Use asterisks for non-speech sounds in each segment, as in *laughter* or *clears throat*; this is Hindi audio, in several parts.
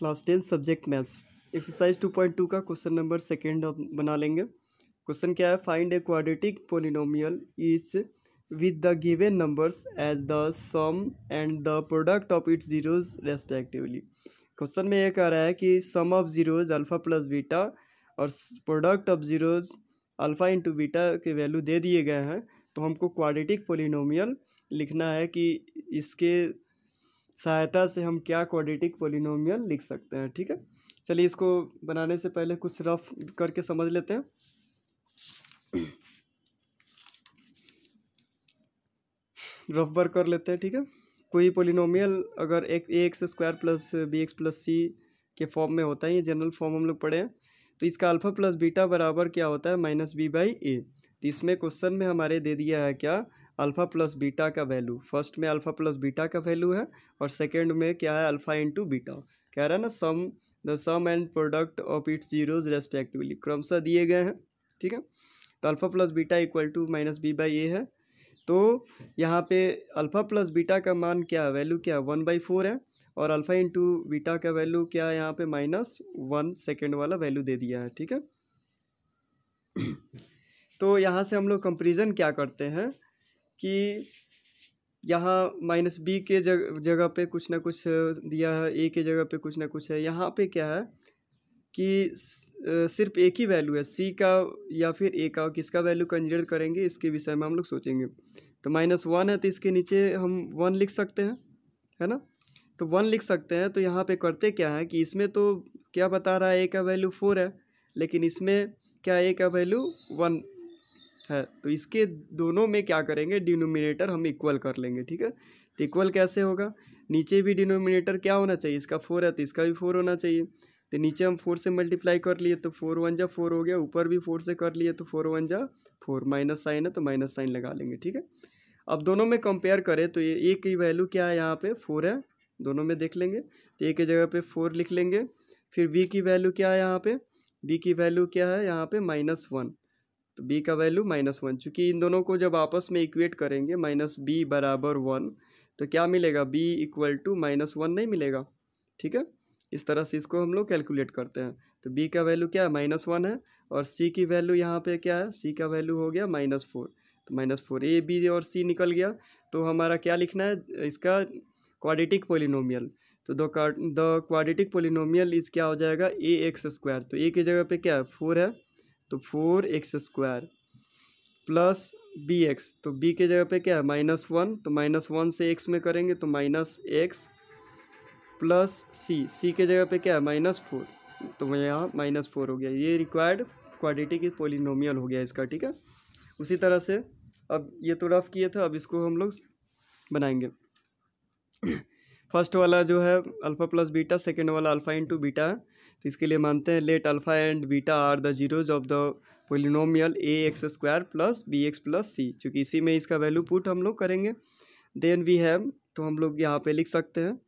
class ten subject maths exercise two point two का क्वेश्चन नंबर सेकेंड बना लेंगे क्वेश्चन क्या है find a quadratic polynomial is with the given numbers as the sum and the product of its zeros respectively question में ये कह रहा है कि sum of zeros alpha plus beta और product of zeros alpha into beta के वैल्यू दे दिए गए हैं तो हमको क्वाड्रेटिक पोलिनोमियल लिखना है कि इसके सहायता से हम क्या क्वाड्रेटिक पोलिनोमियल लिख सकते हैं ठीक है चलिए इसको बनाने से पहले कुछ रफ करके समझ लेते हैं रफ वर्क कर लेते हैं ठीक है कोई पोलिनोमियल अगर एक a x square plus b x plus c के फॉर्म में होता है ये जनरल फॉर्म हम लोग पढ़े हैं तो इसका अल्फ़ा प्लस बीटा बराबर क्या होता है माइनस बी बाई ए तो इसमें क्वेश्चन में हमारे दे दिया है क्या अल्फ़ा प्लस बीटा का वैल्यू फर्स्ट में अल्फ़ा प्लस बीटा का वैल्यू है और सेकेंड में क्या है अल्फ़ा इंटू बीटा कह रहा है ना sum the sum and product of its zeros respectively क्रमशः दिए गए हैं ठीक है तो alpha plus beta equal to minus b by a है तो यहाँ पे अल्फ़ा प्लस बीटा का मान क्या है वैल्यू क्या है वन बाई फोर है और अल्फ़ा इंटू बीटा का वैल्यू क्या है यहाँ पे माइनस वन सेकेंड वाला वैल्यू दे दिया है ठीक है तो यहाँ से हम लोग कंपेरिजन क्या करते हैं कि यहाँ माइनस बी के जग जगह पे कुछ ना कुछ दिया है ए के जगह पे कुछ ना कुछ है यहाँ पे क्या है कि सिर्फ एक ही वैल्यू है सी का या फिर ए का किसका वैल्यू कंजर्ड करेंगे इसके विषय में हम लोग सोचेंगे तो माइनस वन है तो इसके नीचे हम वन लिख सकते हैं है ना तो वन लिख सकते हैं तो यहाँ पे करते क्या है कि इसमें तो क्या बता रहा है ए का वैल्यू फोर है लेकिन इसमें क्या ए का वैल्यू वन है तो इसके दोनों में क्या करेंगे डिनोमिनेटर हम इक्वल कर लेंगे ठीक है तो इक्वल कैसे होगा नीचे भी डिनोमिनेटर क्या होना चाहिए इसका फोर है तो इसका भी फोर होना चाहिए तो नीचे हम फोर से मल्टीप्लाई कर लिए तो फोर वन जा फोर हो गया ऊपर भी फोर से कर लिए तो फोर वन जा फोर माइनस साइन है तो माइनस साइन लगा लेंगे ठीक है अब दोनों में कंपेयर करें तो ये एक की वैल्यू क्या है यहाँ पे फोर है दोनों में देख लेंगे तो एक की जगह पे फोर लिख लेंगे फिर बी की वैल्यू क्या है यहाँ पे बी की वैल्यू क्या है यहाँ पे माइनस वन तो बी का वैल्यू माइनस वन चूँकि इन दोनों को जब आपस में इक्वेट करेंगे माइनस बी बराबर वन तो क्या मिलेगा b equal to minus one नहीं मिलेगा ठीक है इस तरह से इसको हम लोग कैलकुलेट करते हैं तो बी का वैल्यू क्या है माइनस वन है और सी की वैल्यू यहाँ पे क्या है सी का वैल्यू हो गया माइनस फोर तो माइनस फोर ए बी और सी निकल गया तो हमारा क्या लिखना है इसका क्वाड्रेटिक पोलिनोमियल तो द क्वाड्रेटिक पोलिनोमियल इस क्या हो जाएगा ए एक्स स्क्वायर तो ए की जगह पे क्या है फोर है तो four x square plus b x तो बी के जगह पे क्या है माइनस वन तो माइनस वन से एक्स में करेंगे तो minus x plus c c के जगह पे क्या है माइनस फोर तो यहाँ माइनस फोर हो गया ये रिक्वायर्ड क्वाड्रेटिक की पोलिनोमियल हो गया इसका ठीक है उसी तरह से अब ये तो रफ किए थे अब इसको हम लोग बनाएंगे फर्स्ट वाला जो है अल्फ़ा प्लस बीटा सेकेंड वाला अल्फ़ा इंटू बीटा है तो इसके लिए मानते हैं let alpha and beta are the zeros of the polynomial a x square plus b x plus c चूँकि इसी में इसका वैल्यू पुट हम लोग करेंगे देन वी हैव तो हम लोग यहाँ पे लिख सकते हैं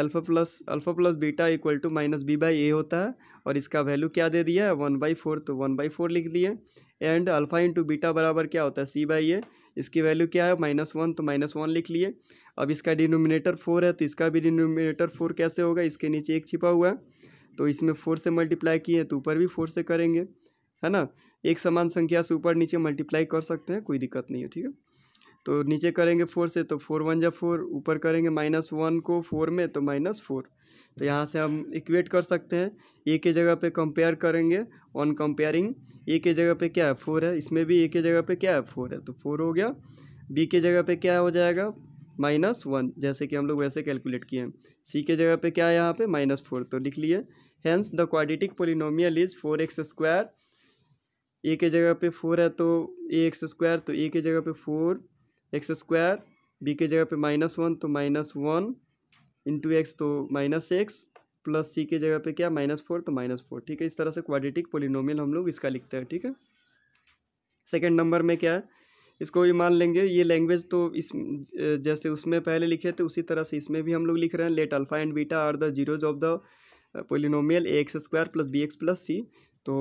alpha plus alpha plus beta equal to minus b by a होता है और इसका वैल्यू क्या दे दिया है वन बाई फोर तो वन बाई फोर लिख दिए एंड अल्फ़ा इंटू बीटा बराबर क्या होता है सी बाई ए इसकी वैल्यू क्या है माइनस वन तो माइनस वन लिख लिए अब इसका डिनोमिनेटर फोर है तो इसका भी डिनोमिनेटर फोर कैसे होगा इसके नीचे एक छिपा हुआ है तो इसमें फोर से मल्टीप्लाई किए तो ऊपर भी फोर से करेंगे है ना एक समान संख्या से ऊपर नीचे मल्टीप्लाई कर सकते हैं कोई दिक्कत नहीं है ठीक है तो नीचे करेंगे फोर से तो फोर वन जब फोर ऊपर करेंगे माइनस वन को फोर में तो माइनस फोर तो यहाँ से हम इक्वेट कर सकते हैं ए के जगह पे कंपेयर करेंगे ऑन कंपेयरिंग ए के जगह पे क्या है फोर है इसमें भी ए के जगह पे क्या है फोर है तो फोर हो गया बी के जगह पे क्या हो जाएगा माइनस वन जैसे कि हम लोग वैसे कैलकुलेट किए हैं सी के जगह पे क्या है यहाँ पे माइनस फोर तो लिख लिए hence the quadratic polynomial is four x square a के जगह पे फोर है तो ए एक्स स्क्वायर तो ए के जगह पे फोर एक्स स्क्वायर बी के जगह पे माइनस वन तो माइनस वन इंटू एक्स तो माइनस एक्स प्लस सी के जगह पे क्या माइनस फोर तो माइनस फोर ठीक है इस तरह से क्वाड्रेटिक पोलिनोमियल हम लोग इसका लिखते हैं ठीक है सेकेंड नंबर में क्या है इसको भी मान लेंगे ये लैंग्वेज तो इस जैसे उसमें पहले लिखे थे उसी तरह से इसमें भी हम लोग लिख रहे हैं let alpha and beta are the zeros of the polynomial a x square plus b x plus c तो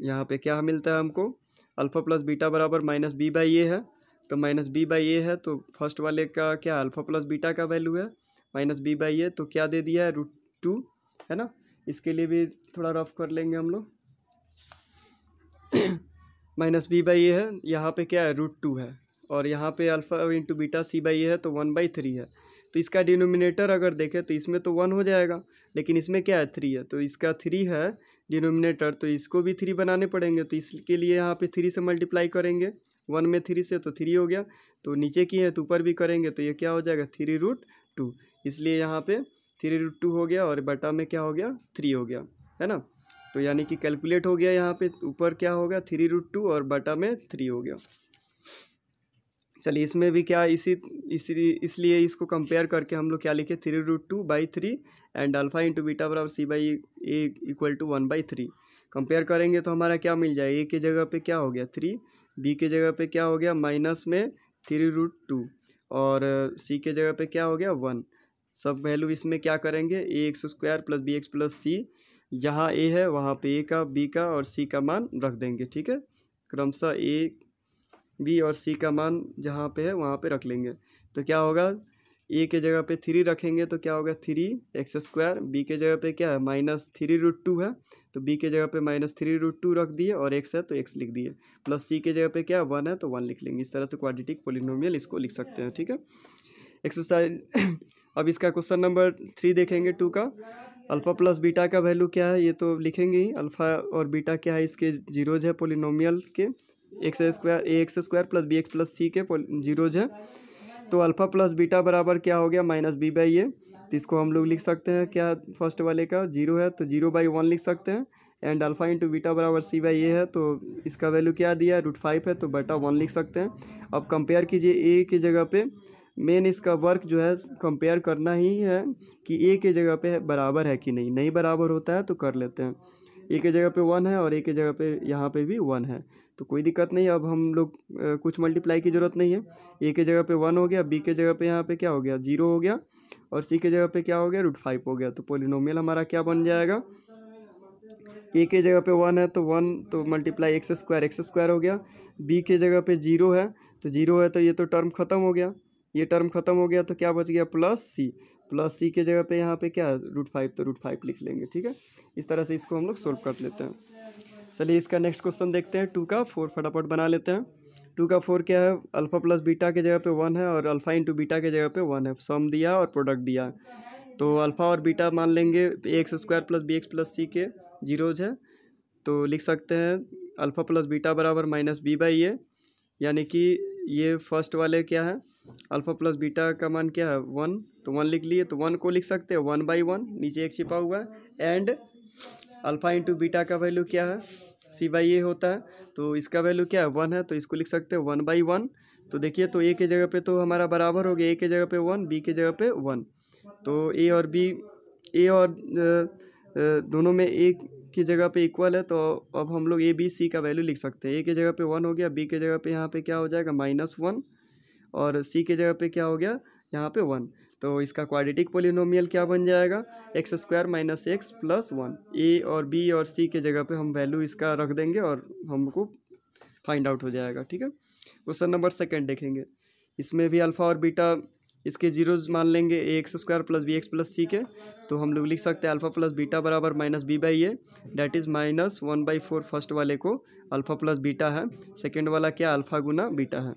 यहाँ पे क्या मिलता है हमको अल्फा प्लस बीटा बराबर माइनस बी बाई ए है तो माइनस बी बाई ए है तो फर्स्ट वाले का क्या अल्फ़ा प्लस बीटा का वैल्यू है माइनस बी बाई ए तो क्या दे दिया है रूट टू है ना इसके लिए भी थोड़ा रफ कर लेंगे हम लोग *clears throat* माइनस बी बाई ए है यहाँ पे क्या है रूट टू है और यहाँ पे alpha into beta c by a है तो वन बाई थ्री है तो इसका डिनोमिनेटर अगर देखें तो इसमें तो वन हो जाएगा लेकिन इसमें क्या है थ्री है तो इसका थ्री है डिनोमिनेटर तो इसको भी थ्री बनाने पड़ेंगे तो इसके लिए यहाँ पे थ्री से मल्टीप्लाई करेंगे वन में थ्री से तो थ्री हो गया तो नीचे की है तो ऊपर भी करेंगे तो ये क्या हो जाएगा थ्री रूट टू इसलिए यहाँ पे थ्री रूट टू हो गया और बटा में क्या हो गया थ्री हो गया है ना तो यानी कि कैलकुलेट हो गया यहाँ पे ऊपर क्या हो गया थ्री रूट टू और बटा में थ्री हो गया चलिए इसमें भी क्या इसी इसी इसलिए इसको कंपेयर करके हम लोग क्या लिखे three root two by three and alpha into beta बराबर c by a equal to one by three compare करेंगे तो हमारा क्या मिल जाएगा ए की जगह पे क्या हो गया थ्री बी के जगह पे क्या हो गया माइनस में थ्री रूट टू और सी uh, के जगह पे क्या हो गया वन सब वैल्यू इसमें क्या करेंगे a x square plus b x plus c यहाँ ए है वहाँ पे ए का बी का और सी का मान रख देंगे ठीक है क्रमशः ए बी और सी का मान जहाँ पे है वहाँ पे रख लेंगे तो क्या होगा ए के जगह पे थ्री रखेंगे तो क्या होगा थ्री एक्स स्क्वायर बी के जगह पे क्या है माइनस थ्री रूट टू है तो बी के जगह पे माइनस थ्री रूट टू रख दिए और एक्स है तो एक्स लिख दिए प्लस सी के जगह पे क्या है वन है तो वन लिख लेंगे इस तरह से क्वाड्रेटिक पोलिनोमियल इसको लिख सकते हैं ठीक है एक्सरसाइज *clears throat* अब इसका क्वेश्चन नंबर थ्री देखेंगे टू का अल्फ़ा प्लस बीटा का वैल्यू क्या है ये तो लिखेंगे ही अल्फ़ा और बीटा क्या है इसके जीरोज है पोलिनोमियल के x square a x square plus b x plus c के जीरोज है तो अल्फ़ा प्लस बीटा बराबर क्या हो गया माइनस बी बाई ए तो इसको हम लोग लिख सकते हैं क्या फर्स्ट वाले का जीरो है तो जीरो बाई वन लिख सकते हैं एंड अल्फ़ा इंटू बीटा बराबर सी बाई ए है तो इसका वैल्यू क्या दिया रूट फाइव है तो बटा वन लिख सकते हैं अब कंपेयर कीजिए ए की जगह पे मेन इसका वर्क जो है कंपेयर करना ही है कि ए के जगह पे बराबर है कि नहीं नहीं बराबर होता है तो कर लेते हैं एक ही जगह पे वन है और एक ही जगह पे यहाँ पे भी वन है तो कोई दिक्कत नहीं अब हम लोग कुछ मल्टीप्लाई की ज़रूरत नहीं है ए के जगह पे वन हो गया बी के जगह पे यहाँ पे क्या हो गया जीरो हो गया और सी के जगह पे क्या हो गया रूट फाइव हो गया तो पोलिनोमियल हमारा क्या बन जाएगा ए के जगह पे वन है तो वन तो multiply x square x square हो गया बी के जगह पे जीरो है तो जीरो है तो ये तो टर्म ख़त्म हो गया ये टर्म ख़त्म हो गया तो क्या बच गया प्लस सी प्लस सी के जगह पे यहाँ पे क्या रूट फाइव तो रूट फाइव लिख लेंगे ठीक है इस तरह से इसको हम लोग सोल्व कर लेते हैं चलिए इसका नेक्स्ट क्वेश्चन देखते हैं टू का फोर फटाफट बना लेते हैं टू का फोर क्या है अल्फ़ा प्लस बीटा के जगह पे वन है और अल्फ़ा इंटू बीटा के जगह पे वन है सम दिया और प्रोडक्ट दिया तो अल्फ़ा और बीटा मान लेंगे x square plus b x plus c के जीरोज है तो लिख सकते हैं अल्फ़ा प्लस बीटा बराबर माइनस बी बाई ए यानी कि ये फर्स्ट वाले क्या है अल्फ़ा प्लस बीटा का मान क्या है वन तो वन लिख लिए तो वन को लिख सकते हैं वन बाई वन नीचे एक छिपा हुआ है एंड अल्फ़ा इंटू बीटा का वैल्यू क्या है सी बाई ए होता है तो इसका वैल्यू क्या है वन है तो इसको लिख सकते हैं वन बाई वन तो देखिए तो ए के जगह पे तो हमारा बराबर हो गया ए के जगह पे वन बी के जगह पे वन तो ए और बी ए और दोनों में ए की जगह पे इक्वल है तो अब हम लोग ए बी सी का वैल्यू लिख सकते हैं ए के जगह पे वन हो गया बी के जगह पे यहाँ पे क्या हो जाएगा माइनस वन और सी के जगह पे क्या हो गया यहाँ पे वन तो इसका क्वाड्रेटिक पोलिनोमियल क्या बन जाएगा x square minus x plus one a और बी और सी के जगह पे हम वैल्यू इसका रख देंगे और हमको फाइंड आउट हो जाएगा ठीक है क्वेश्चन नंबर सेकेंड देखेंगे इसमें भी अल्फ़ा और बीटा इसके जीरोज मान लेंगे a x square plus b x plus c के तो हम लोग लिख सकते हैं अल्फ़ा प्लस बीटा बराबर minus b by a that is minus one by four first वाले को अल्फ़ा प्लस बीटा है सेकेंड वाला क्या अल्फ़ा गुना बीटा है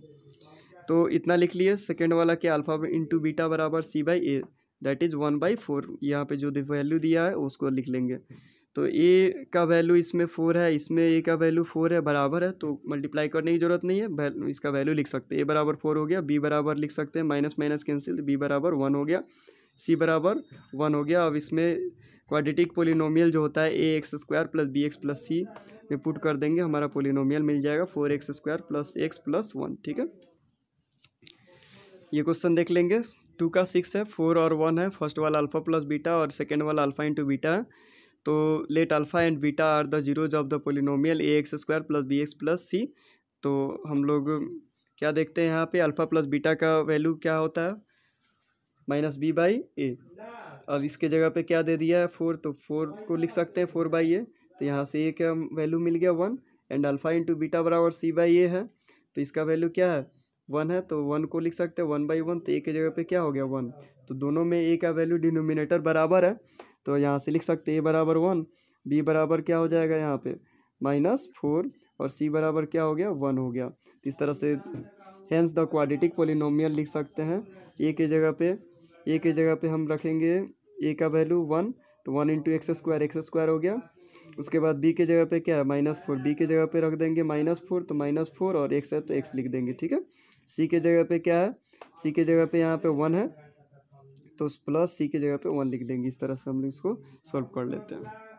तो इतना लिख लिए सेकेंड वाला क्या अल्फा इंटू बीटा बराबर c by a that is one by four यहाँ पर जो वैल्यू दिया है उसको लिख लेंगे तो ए का वैल्यू इसमें फोर है इसमें ए का वैल्यू फोर है बराबर है तो मल्टीप्लाई करने की जरूरत नहीं है इसका वैल्यू लिख सकते हैं ए बराबर फोर हो गया बी बराबर लिख सकते हैं माइनस माइनस कैंसिल बी बराबर वन हो गया सी बराबर वन हो गया अब इसमें क्वाड्रेटिक पोलिनोमियल जो होता है a x square plus b x plus c में पुट कर देंगे हमारा पोलिनोमियल मिल जाएगा four x square plus x plus one ठीक है ये क्वेश्चन देख लेंगे टू का सिक्स है फोर और वन है फर्स्ट वाला अल्फा प्लस बीटा और सेकेंड वाला अल्फा इंटू बीटा है तो let alpha and beta are the zeros of the polynomial a x square plus b x plus c तो हम लोग क्या देखते हैं यहाँ पे अल्फा प्लस बीटा का वैल्यू क्या होता है माइनस बी बाई ए और इसके जगह पे क्या दे दिया है फोर तो फोर को लिख सकते हैं फोर बाई ए तो यहाँ से ए का वैल्यू मिल गया one and alpha into beta बराबर सी बाई ए है तो इसका वैल्यू क्या है वन है तो वन को लिख सकते हैं वन बाई वन तो ए की जगह पे क्या हो गया वन तो दोनों में ए का वैल्यू डिनोमिनेटर बराबर है तो यहाँ से लिख सकते हैं ए बराबर वन बी बराबर क्या हो जाएगा यहाँ पे माइनस फोर और सी बराबर क्या हो गया वन हो गया तो इस तरह से हैंस द क्वाड्रेटिक पोलिनोमियल लिख सकते हैं ए के जगह पे ए के जगह पे हम रखेंगे ए का वैल्यू वन तो one into x square x square हो गया उसके बाद बी के जगह पे क्या है माइनस फोर बी के जगह पे रख देंगे माइनस फोर तो माइनस फोर और एक्स है तो एक्स लिख देंगे ठीक है सी के जगह पे क्या है सी के जगह पे यहाँ पे वन है तो प्लस सी के जगह पे वन लिख देंगे इस तरह से हम लोग इसको सॉल्व कर लेते हैं